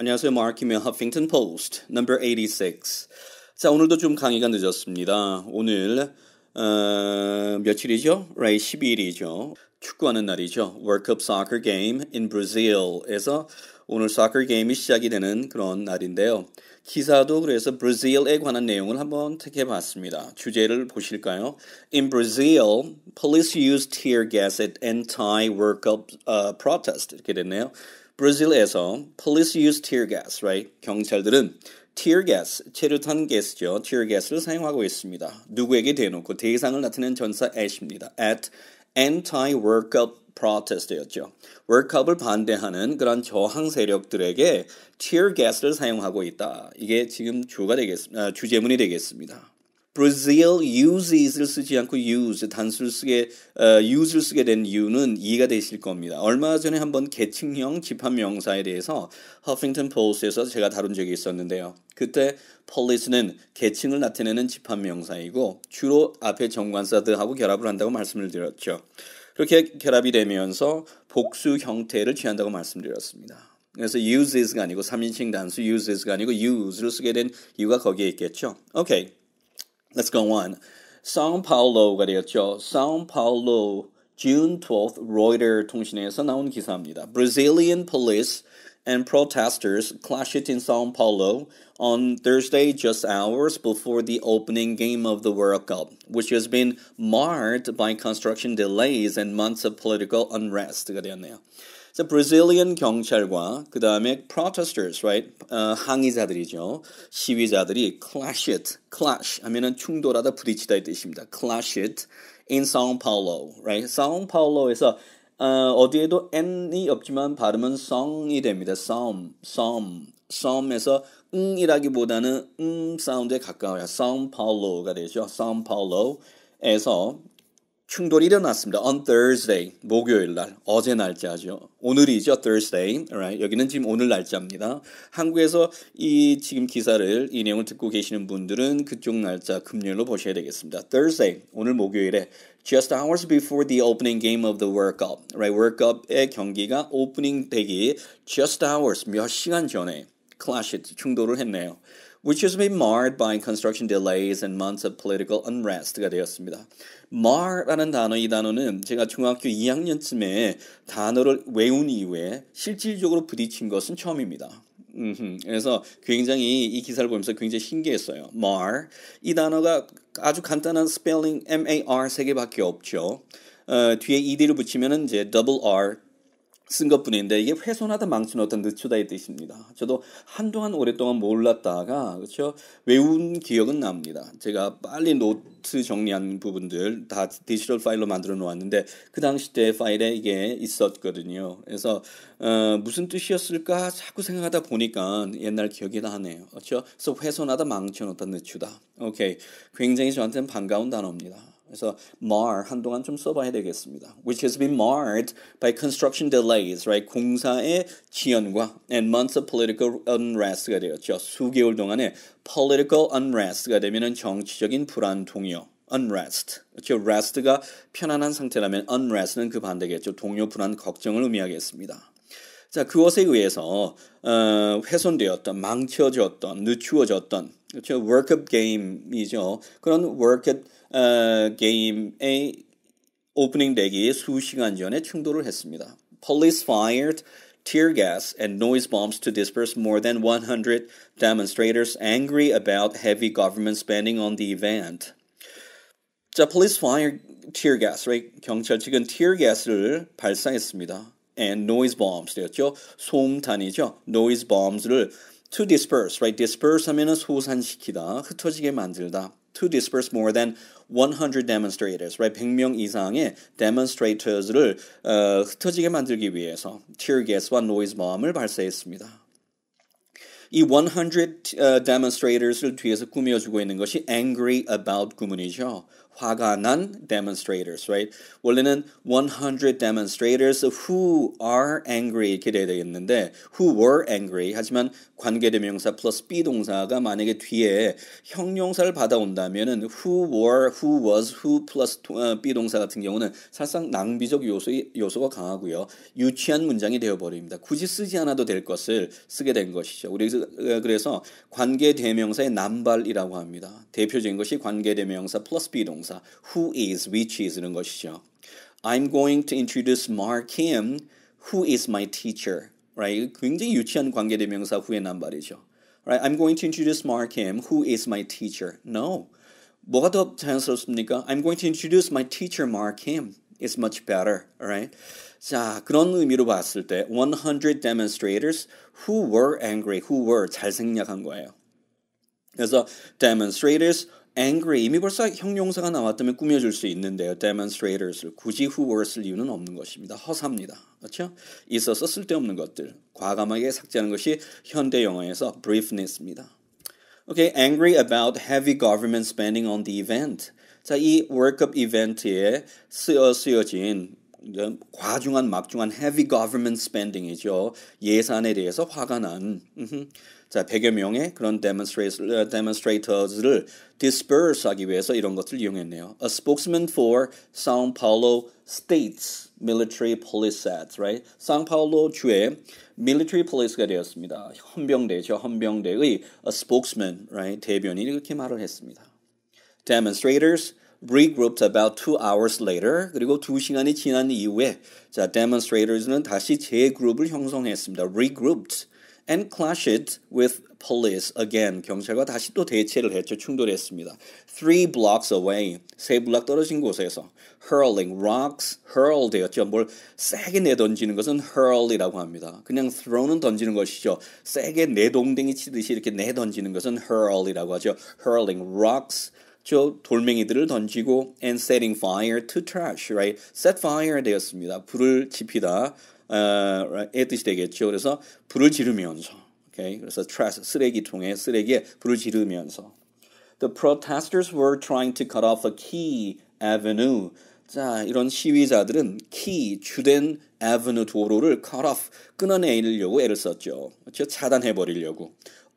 안녕하세요. 마키며 허핑턴 포스트 넘버 86. 자, 오늘도 좀 강의가 늦었습니다. 오늘 어, 며칠이죠? 레이 12일이죠. 축구하는 날이죠. 월컵 사커 게임 in b r 에서 오늘 사커 게임이 시작이 되는 그런 날인데요. 기사도 그래서 브라질에 관한 내용을 한번 택해 봤습니다. 주제를 보실까요? In Brazil, police u s e tear gas at anti-World Cup uh, protest 이렇게 됐네요. 브라질에서 police use tear gas, right? 경찰들은 tear gas, 체류탄 가스죠. tear gas를 사용하고 있습니다. 누구에게 대놓고 대상을 나타낸 전사 at입니다. at anti-workup protest였죠. 월컵을 반대하는 그런 저항 세력들에게 tear gas를 사용하고 있다. 이게 지금 주가 되겠, 아, 주제문이 되겠습니다. 브 r a z i l use를 쓰지 않고 use 단수를 쓰게 어, use를 쓰게 된 이유는 이해가 되실 겁니다. 얼마 전에 한번 계층형 집합 명사에 대해서 허핑턴 포스에서 제가 다룬 적이 있었는데요. 그때 police는 계층을 나타내는 집합 명사이고 주로 앞에 정관사들하고 결합을 한다고 말씀을 드렸죠. 그렇게 결합이 되면서 복수 형태를 취한다고 말씀드렸습니다. 그래서 uses가 아니고 3인칭 단수 uses가 아니고 use를 쓰게 된 이유가 거기에 있겠죠. 오케이. Okay. Let's go on. São Paulo 가되었죠. São Paulo June 12th Reuters 통신에서 나온 기사입니다. Brazilian police and protesters clashed in São Paulo on Thursday, just hours before the opening game of the World Cup, which has been marred by construction delays and months of political unrest. 되었네요. 자, Brazilian 경찰과 그 다음에 protesters, right? 어, 항의자들이죠. 시위자들이 clash it, clash 하면은 충돌하다 부딪히다 이 뜻입니다. clash it in São Paulo, right? São Paulo에서 어, 어디에도 n이 없지만 발음은 song이 됩니다. som, som, som에서 응이라기보다는 음 사운드에 가까워요. São Paulo가 되죠. São Paulo에서 충돌이 일어났습니다. On Thursday, 목요일 날, 어제 날짜죠. 오늘이죠, Thursday. Right? 여기는 지금 오늘 날짜입니다. 한국에서 이 지금 기사를 이 내용을 듣고 계시는 분들은 그쪽 날짜 금요일로 보셔야 되겠습니다. Thursday, 오늘 목요일에 just hours before the opening game of the World Cup, right? World Cup의 경기가 오프닝 되기 just hours 몇 시간 전에 클래시 충돌을 했네요. which has been marred by construction delays and months of political unrest가 되었습니다. mar라는 단어, 이 단어는 제가 중학교 2학년쯤에 단어를 외운 이후에 실질적으로 부딪힌 것은 처음입니다. 음흠. 그래서 굉장히 이 기사를 보면서 굉장히 신기했어요. mar 이 단어가 아주 간단한 스펠링 m a r 세 개밖에 없죠. 어, 뒤에 ed를 붙이면 이제 double r 쓴 것뿐인데 이게 훼손하다 망치놓다 늦추다 이 뜻입니다. 저도 한동안 오랫동안 몰랐다가 그렇죠 외운 기억은 납니다. 제가 빨리 노트 정리한 부분들 다 디지털 파일로 만들어 놓았는데 그 당시 때 파일에 이게 있었거든요. 그래서 어, 무슨 뜻이었을까 자꾸 생각하다 보니까 옛날 기억이 나네요. 그렇죠? 그래서 훼손하다 망쳐놓다 늦추다. 오케이, 굉장히 저한테는 반가운 단어입니다. 그래서 mar 한동안 좀 써봐야 되겠습니다. Which has been marred by construction delays, right? 공사의 지연과 and months of political unrest가 되었죠. 수개월 동안에 political unrest가 되면은 정치적인 불안 동요. unrest. 그렇죠? rest가 편안한 상태라면 unrest는 그 반대겠죠. 동요 불안 걱정을 의미하겠습니다. 자, 그것에 의해서 어, 훼손되었던, 망쳐졌던, 늦추어졌던, 그렇죠? workup game이죠. 그런 workup 어, game의 오프닝되기 수시간 전에 충돌을 했습니다. Police fired tear gas and noise bombs to disperse more than 100 demonstrators angry about heavy government spending on the event. 자, police fired tear gas, right? 경찰 측은 tear gas를 발사했습니다. and noise bombs 되었죠. 소음탄이죠. noise bombs를 to disperse, right? disperse 하면은 소산시키다, 흩어지게 만들다. to disperse more than 100 demonstrators, right? 100명 이상의 demonstrators를 어, 흩어지게 만들기 위해서 tear gas와 noise bomb을 발사했습니다. 이 100 uh, demonstrators를 뒤에서 꾸며주고 있는 것이 angry about 구문이죠. 화가 난 demonstrators, right? 원래는 100 demonstrators who are angry 이렇게 돼야 되겠는데 who were angry 하지만 관계대명사 플러스 비동사가 만약에 뒤에 형용사를 받아온다면은 who were, who was, who 플러스 어, 비동사 같은 경우는 사실상 낭비적 요소 요소가 강하고요. 유치한 문장이 되어버립니다. 굳이 쓰지 않아도 될 것을 쓰게 된 것이죠. 우리 그, 어, 그래서 관계대명사의 남발이라고 합니다. 대표적인 것이 관계대명사 플러스 비동사 대명사 who is, which is, is는 것이죠. I'm going to introduce Mark Kim, who is my teacher. Right? 굉장히 유치한 관계 대명사 후에 난 Right? I'm going to introduce Mark Kim, who is my teacher. No. 뭐가 더 자연스럽습니까? I'm going to introduce my teacher Mark Kim. It's much better. Right? 자, 그런 의미로 봤을 때100 demonstrators who were angry, who were 잘 생략한 거예요. 그래서 demonstrators angry 이미 벌써 형용사가 나왔다면 꾸며줄 수 있는데요. demonstrators를 굳이 who were 쓸 이유는 없는 것입니다. 허사입니다. 그렇죠? 있어서 쓸데없는 것들 과감하게 삭제하는 것이 현대 영어에서 briefness입니다. Okay, angry about heavy government spending on the event. 자, 이 월컵 이벤트에 쓰여 쓰여진 과중한 막중한 heavy government spending이죠. 예산에 대해서 화가 난. 자, 100여 명의 그런 demonstrators를 disperse 하기 위해서 이런 것을 이용했네요. A spokesman for São Paulo State's military police said, right? 상파울로 주의 military police가 되었습니다. 헌병대죠. 헌병대의 a spokesman, right? 대변인이 이렇게 말을 했습니다. Demonstrators regrouped about two hours later. 그리고 두 시간이 지난 이후에 자 demonstrators는 다시 재그룹을 형성했습니다. regrouped and clashed with police again. 경찰과 다시 또 대치를 했죠. 충돌했습니다. Three blocks away. 세 블락 떨어진 곳에서 hurling rocks hurl 되었죠. 뭘 세게 내던지는 것은 hurl이라고 합니다. 그냥 throw는 던지는 것이죠. 세게 내동댕이 치듯이 이렇게 내던지는 것은 hurl이라고 하죠. hurling rocks 저 돌멩이들을 던지고 and setting fire to trash, right? set fire 되었습니다. 불을 지피다. 의 뜻이 되겠죠. 그래서 불을 지르면서, okay? 그래서 trash 쓰레기통에 쓰레기에 불을 지르면서. The protesters were trying to cut off a key avenue. 자, 이런 시위자들은 key, 주된 avenue 도로를 cut off, 끊어내려고 애를 썼죠. 그렇죠? 차단해버리려고.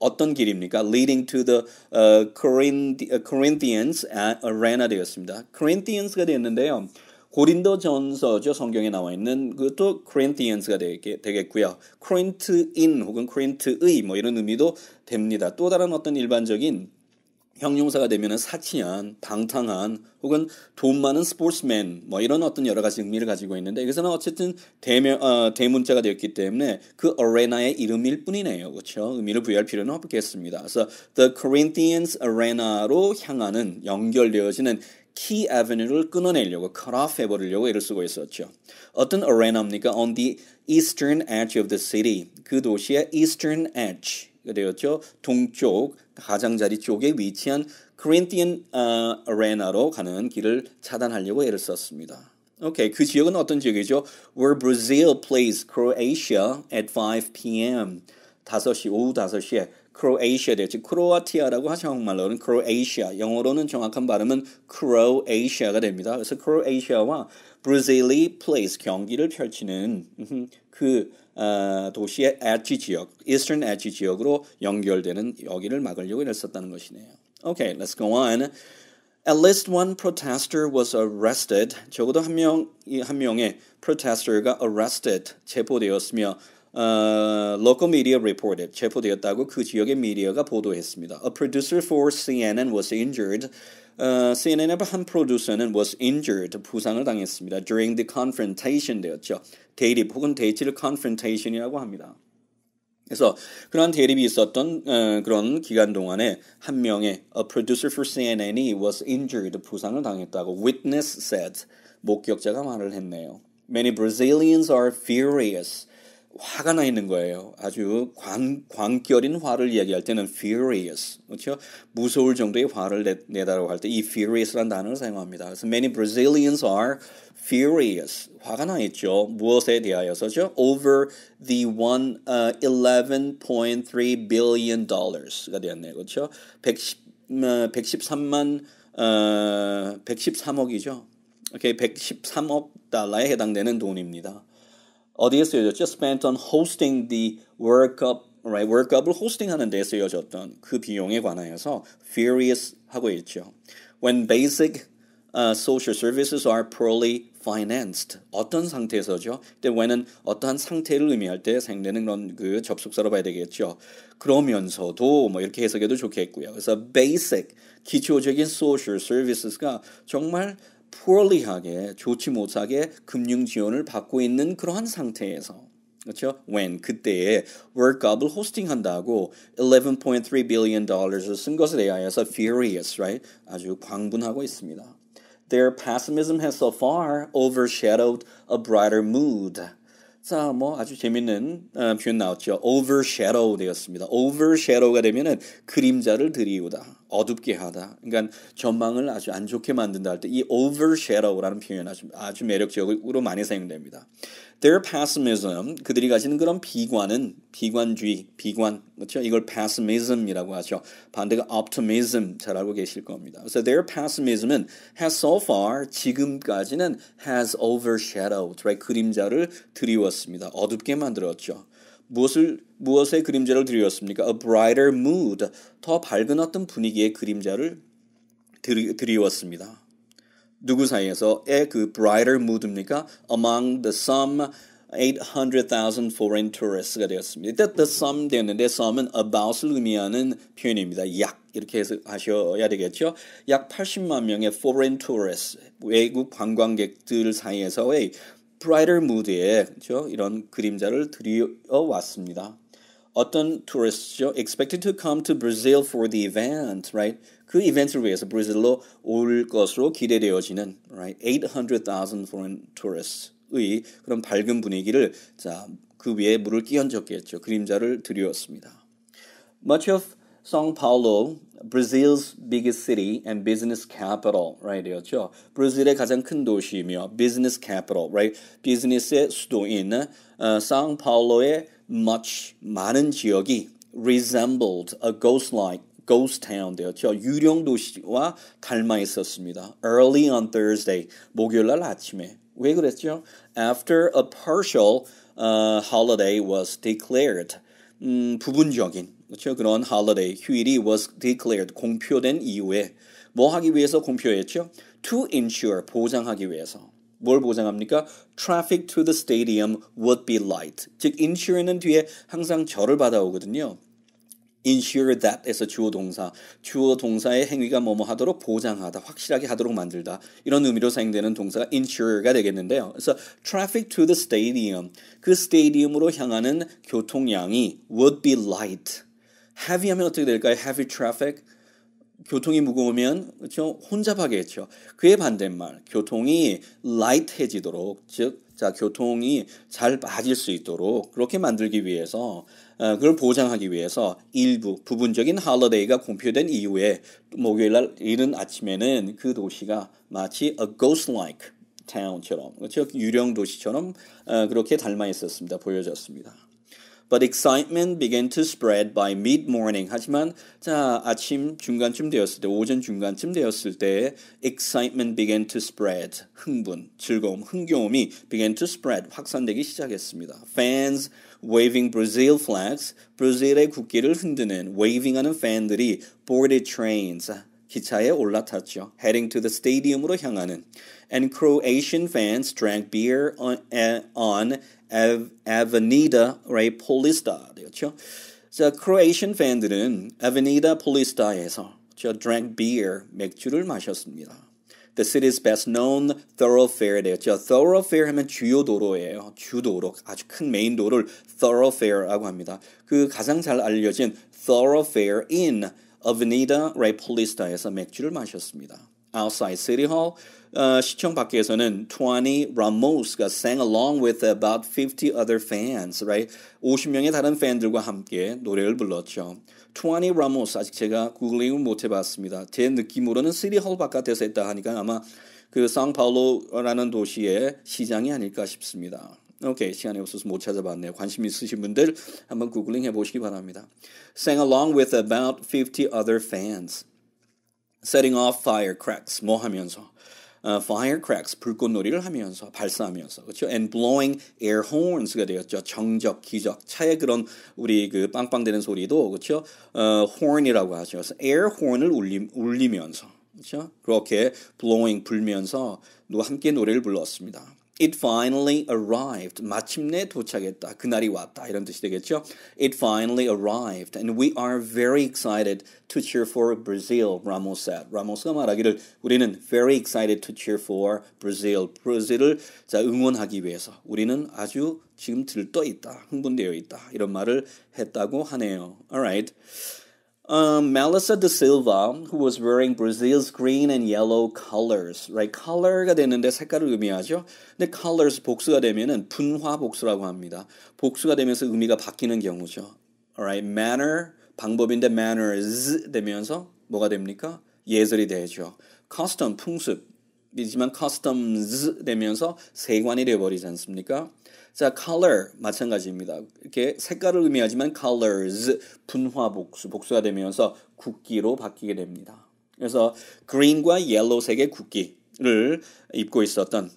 어떤 길입니까? leading to the uh, Corinthians, uh, Corinthians arena 되었습니다. Corinthians가 되었는데요. 고린도전서죠. 성경에 나와 있는 그것도 크 o r i n t 가 되겠고요. 크 o r i n 혹은 크 o r i 의뭐 이런 의미도 됩니다. 또 다른 어떤 일반적인 형용사가 되면은 사치한, 당당한 혹은 돈 많은 스포츠맨, 뭐 이런 어떤 여러 가지 의미를 가지고 있는데, 여기서는 어쨌든 대매, 어, 대문자가 되었기 때문에 그 어레나의 이름일 뿐이네요. 그렇죠 의미를 부여할 필요는 없겠습니다. 그래서 The Corinthians Arena로 향하는, 연결되어지는 key avenue를 끊어내려고 cut off 해버리려고 애를 쓰고 있었죠. 어떤 arena입니까? On the eastern edge of the city. 그 도시의 eastern edge. 되었죠. 동쪽 가장자리 쪽에 위치한 Corinthian 어, arena로 가는 길을 차단하려고 애를 썼습니다. 오케이, okay, 그 지역은 어떤 지역이죠? Where Brazil plays Croatia at 5 p.m. 5시, 오후 5시에 크로에이시아 되었지. 크로아티아라고 하죠. 한국말로는 크로에이시아. 영어로는 정확한 발음은 크로에이시아가 됩니다. 그래서 크로에시아와 브라질리 플레이스 경기를 펼치는 그 어, 도시의 엣지 지역, e a s t 지 지역으로 연결되는 여기를 막으려고 했었다는 것이네요. Okay, let's go on. At least one protester was arrested. 적어도 한 명, 한 명의 protester가 arrested, 체포되었으며 어, local media reported 체포되었다고 그 지역의 미디어가 보도했습니다. A producer for CNN was injured. 어, CNN의 한 프로듀서는 was injured 부상을 당했습니다. During the confrontation 되었죠. 대립 혹은 대치를 confrontation이라고 합니다. 그래서 그런 대립이 있었던 어, 그런 기간 동안에 한 명의 a producer for CNN이 was injured 부상을 당했다고 witness said 목격자가 말을 했네요. Many Brazilians are furious. 화가 나 있는 거예요. 아주 광, 광결인 화를 이야기할 때는 furious. 그렇죠? 무서울 정도의 화를 내, 내다라고 할 때 이 furious라는 단어를 사용합니다. 그래서 many Brazilians are furious. 화가 나 있죠. 무엇에 대하여서죠? over the one uh, 11.3 billion dollars가 되었네요. 그렇죠? 110 어, 113만 어, 113억이죠. 오케이, 113억 달러에 해당되는 돈입니다. 어디에 쓰여졌죠? spent on hosting the World Cup, right? World Cup을 호스팅하는 데 쓰여졌던 그 비용에 관하여서 furious 하고 있죠. When basic uh, social services are poorly financed. 어떤 상태에서죠? 근데 when은 어떠한 상태를 의미할 때 생기는 그런 그 접속사로 봐야 되겠죠. 그러면서도 뭐 이렇게 해석해도 좋겠고요. 그래서 basic 기초적인 social services가 정말 poorly하게 좋지 못하게 금융 지원을 받고 있는 그러한 상태에서 그렇죠? when 그때에 월급을 호스팅한다고 11.3 billion dollars을 쓴 것에 대하여서 furious, right? 아주 광분하고 있습니다. Their pessimism has so far overshadowed a brighter mood. 자, 뭐 아주 재밌는 어, 표현 나왔죠. overshadow 되었습니다. overshadow가 되면은 그림자를 들이우다. 어둡게 하다. 그러니까 전망을 아주 안 좋게 만든다 할 때 이 overshadow라는 표현 아주 아주 매력적으로 많이 사용됩니다. Their pessimism 그들이 가지는 그런 비관은 비관주의, 비관 그렇죠? 이걸 pessimism이라고 하죠. 반대가 optimism 잘 알고 계실 겁니다. 그래 their pessimism은 has so far 지금까지는 has overshadowed right? 그러니까 그림자를 드리웠습니다. 어둡게 만들었죠. 무엇을 무엇의 그림자를 드리었습니까? A brighter mood, 더 밝은 어떤 분위기의 그림자를 드리, 드리웠습니다. 누구 사이에서의 그 brighter mood입니까? Among the some 800,000 foreign tourists가 되었습니다. 이때 the sum 되었는데 sum은 about을 의미하는 표현입니다. 약 이렇게 해서 하셔야 되겠죠. 약 80만 명의 foreign tourists 외국 관광객들 사이에서의 브라이덜 무드에 그렇죠? 이런 그림자를 들여 왔습니다. 어떤 투리스트죠 expected to come to Brazil for the event, right? 그 이벤트를 위해서 브라질로 올 것으로 기대되어지는 right? 800,000 foreign tourists의 그런 밝은 분위기를 자, 그 위에 물을 끼얹었겠죠. 그림자를 들여왔습니다. Much of Sao Paulo, Brazil's biggest city and business capital, right? right이었죠. 브라질의 가장 큰 도시이며 business capital, right? 비즈니스의 수도인 Sao Paulo의 much 많은 지역이 resembled a ghost-like ghost town 되었죠. 유령 도시와 닮아 있었습니다. Early on Thursday, 목요일 날 아침에 왜 그랬죠? After a partial uh, holiday was declared. 음, 부분적인 그렇죠? 그런 holiday 휴일이 was declared 공표된 이후에 뭐 하기 위해서 공표했죠? to ensure 보장하기 위해서 뭘 보장합니까? Traffic to the stadium would be light. 즉, insure는 뒤에 항상 절을 받아오거든요. ensure that에서 주어 동사, 주어 동사의 행위가 뭐뭐 하도록 보장하다, 확실하게 하도록 만들다 이런 의미로 사용되는 동사가 ensure가 되겠는데요. 그래서 traffic to the stadium 그 스테디움으로 향하는 교통량이 would be light. heavy 하면 어떻게 될까요? heavy traffic 교통이 무거우면 그렇죠? 혼잡하겠죠. 그에 반대말 교통이 라이트해지도록 즉 자, 교통이 잘 빠질 수 있도록 그렇게 만들기 위해서 어, 그걸 보장하기 위해서 일부 부분적인 할러데이가 공표된 이후에 목요일 날 이른 아침에는 그 도시가 마치 a ghost like town처럼 그렇죠? 유령 도시처럼 어, 그렇게 닮아 있었습니다. 보여졌습니다. But excitement began to spread by mid-morning. 하지만 자 아침 중간쯤 되었을 때, 오전 중간쯤 되었을 때 excitement began to spread. 흥분, 즐거움, 흥겨움이 began to spread. 확산되기 시작했습니다. Fans waving Brazil flags, 브라질의 국기를 흔드는 waving하는 팬들이 boarded trains. 기차에 올라탔죠. heading to the stadium으로 향하는. And Croatian fans drank beer on, eh, on Avenida Ray Polista 되겠죠. 자, 크로에이션 팬들은 Avenida Polista에서 저 drank beer 맥주를 마셨습니다. The city's best known thoroughfare 되겠죠. thoroughfare 하면 주요 도로예요. 주도로 아주 큰 메인 도로를 thoroughfare라고 합니다. 그 가장 잘 알려진 thoroughfare in Avenida Ray Polista에서 맥주를 마셨습니다. outside City Hall. 어, 시청 밖에서는 20 Ramos가 sang along with about 50 other fans, right? 50명의 다른 팬들과 함께 노래를 불렀죠. 20 Ramos 아직 제가 구글링을 못 해봤습니다. 제 느낌으로는 City Hall 바깥에서 했다 하니까 아마 그 상파울로라는 도시의 시장이 아닐까 싶습니다. 오케이 시간이 없어서 못 찾아봤네요. 관심 있으신 분들 한번 구글링 해보시기 바랍니다. Sang along with about 50 other fans. setting off firecracks 뭐 하면서 uh, firecracks 불꽃놀이를 하면서 발사하면서 그렇죠? and blowing air horns가 되었죠. 정적, 기적, 차의 그런 우리 그 빵빵대는 소리도 그렇죠? Uh, horn이라고 하죠. 그래서 air horn을 울리, 울리면서 그렇죠? 그렇게 blowing 불면서 함께 노래를 불렀습니다. It finally arrived. 마침내 도착했다. 그날이 왔다. 이런 뜻이 되겠죠? It finally arrived. And we are very excited to cheer for Brazil, Ramos said. Ramos가 말하기를 우리는 very excited to cheer for Brazil. 브라질을 자, 응원하기 위해서 우리는 아주 지금 들떠 있다. 흥분되어 있다. 이런 말을 했다고 하네요. Alright. Um, Melissa da Silva, who was wearing Brazil's green and yellow colors, right? color가 되는데 색깔을 의미하죠. 근데 colors 복수가 되면은 분화 복수라고 합니다. 복수가 되면서 의미가 바뀌는 경우죠. alright, manner 방법인데 manners 되면서 뭐가 됩니까? 예절이 되죠. custom 풍습 이지만 customs 되면서 세관이 되어버리지 않습니까? 자, color 마찬가지입니다. 이렇게 색깔을 의미하지만 colors 분화 복수 복수가 되면서 국기로 바뀌게 됩니다. 그래서 그린과 옐로색의 국기를 입고 있었던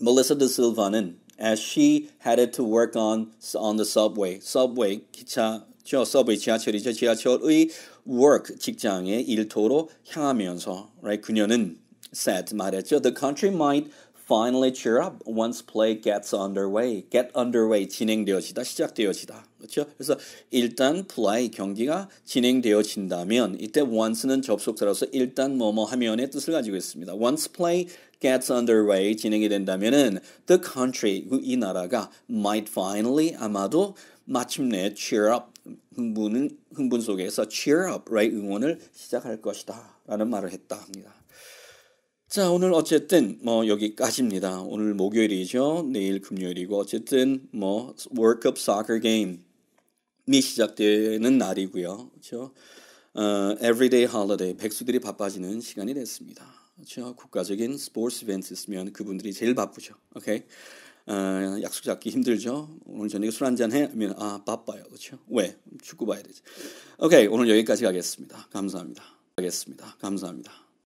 Melissa de Silva는 as she headed to work on on the subway, subway 기차 저 서브웨이 지하철이죠. 지하철의 work 직장의 일터로 향하면서 right 그녀는 said 말했죠. The country might Finally cheer up once play gets underway. get underway 진행되어지다 시작되어지다. 그렇죠? 그래서 일단 play 경기가 진행되어진다면 이때 once는 접속사로서 일단 뭐뭐 하면의 뜻을 가지고 있습니다. once play gets underway 진행이 된다면은 the country 이 나라가 might finally 아마도 마침내 cheer up 흥분은 흥분 속에서 cheer up right 응원을 시작할 것이다라는 말을 했다 합니다. 자, 오늘 어쨌든 뭐 여기까지입니다. 오늘 목요일이죠. 내일 금요일이고 어쨌든 뭐 월컵 사커 게임이 시작되는 날이고요. 그렇죠? 어, everyday holiday 백수들이 바빠지는 시간이 됐습니다. 그렇죠? 국가적인 스포츠 이벤트 있으면 그분들이 제일 바쁘죠. 오케이. 어, 약속 잡기 힘들죠. 오늘 저녁에 술 한잔 해면 아, 바빠요. 그렇죠? 왜? 축구 봐야 되지. 오케이. 오늘 여기까지 가겠습니다. 감사합니다. 가겠습니다. 감사합니다.